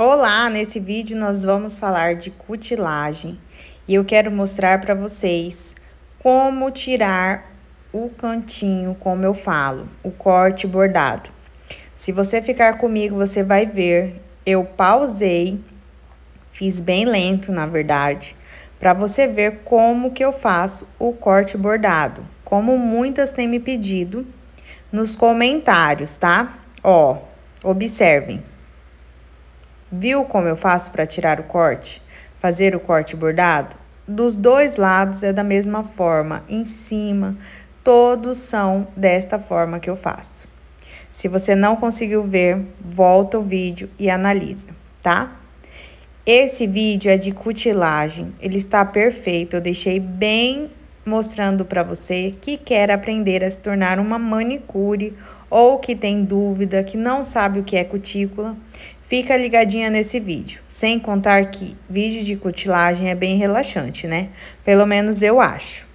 Olá, nesse vídeo nós vamos falar de cutilagem e eu quero mostrar para vocês como tirar o cantinho, como eu falo, o corte bordado. Se você ficar comigo, você vai ver, eu pausei, fiz bem lento, na verdade, para você ver como que eu faço o corte bordado, como muitas têm me pedido nos comentários, tá? Ó, observem. Viu como eu faço para tirar o corte? Fazer o corte bordado? Dos dois lados é da mesma forma, em cima, todos são desta forma que eu faço. Se você não conseguiu ver, volta o vídeo e analisa, tá? Esse vídeo é de cutilagem, ele está perfeito, eu deixei bem mostrando para você que quer aprender a se tornar uma manicure ou que tem dúvida, que não sabe o que é cutícula. Fica ligadinha nesse vídeo, sem contar que vídeo de cutilagem é bem relaxante, né? Pelo menos eu acho.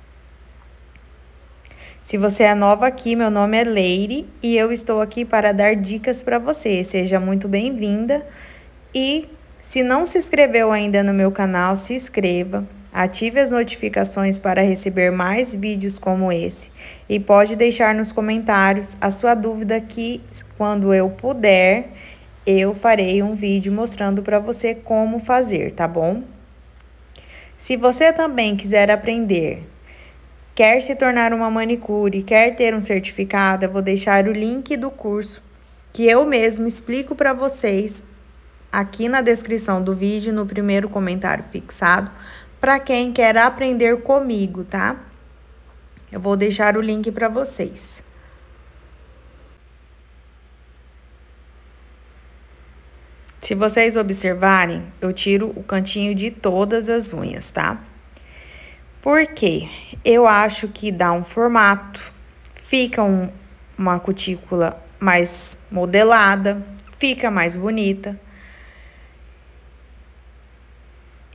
Se você é nova aqui, meu nome é Leire e eu estou aqui para dar dicas para você. Seja muito bem-vinda e se não se inscreveu ainda no meu canal, se inscreva. Ative as notificações para receber mais vídeos como esse e pode deixar nos comentários a sua dúvida que quando eu puder eu farei um vídeo mostrando para você como fazer, tá bom? Se você também quiser aprender, quer se tornar uma manicure, quer ter um certificado, eu vou deixar o link do curso que eu mesmo explico para vocês aqui na descrição do vídeo, no primeiro comentário fixado, para quem quer aprender comigo, tá? Eu vou deixar o link para vocês. Se vocês observarem, eu tiro o cantinho de todas as unhas, tá? Porque eu acho que dá um formato, fica um, uma cutícula mais modelada, fica mais bonita.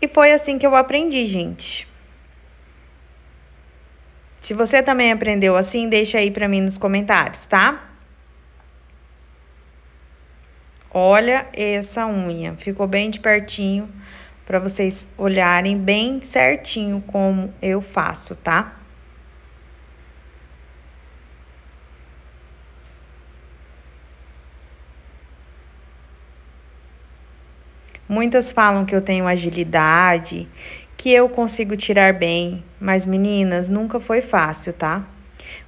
E foi assim que eu aprendi, gente. Se você também aprendeu assim, deixa aí para mim nos comentários, tá? Olha essa unha, ficou bem de pertinho para vocês olharem bem certinho como eu faço, tá? Muitas falam que eu tenho agilidade, que eu consigo tirar bem, mas meninas, nunca foi fácil, tá?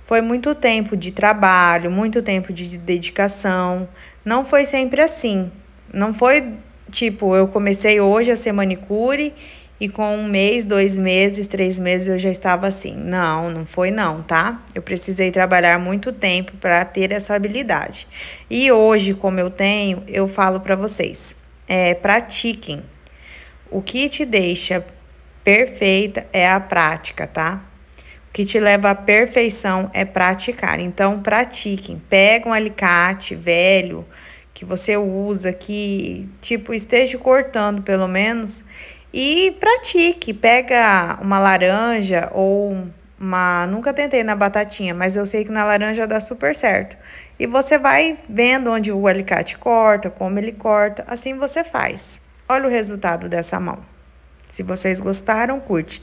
Foi muito tempo de trabalho, muito tempo de dedicação. Não foi sempre assim. Não foi tipo, eu comecei hoje a ser manicure e com um mês, dois meses, três meses eu já estava assim. Não, não foi não, tá? Eu precisei trabalhar muito tempo para ter essa habilidade. E hoje, como eu tenho, eu falo para vocês, é, pratiquem. O que te deixa perfeita é a prática, tá? O que te leva à perfeição é praticar. Então, pratiquem. Pega um alicate velho que você usa, que tipo esteja cortando pelo menos, e pratique. Pega uma laranja ou uma. Nunca tentei na batatinha, mas eu sei que na laranja dá super certo. E você vai vendo onde o alicate corta, como ele corta, assim você faz. Olha o resultado dessa mão. Se vocês gostaram, curte.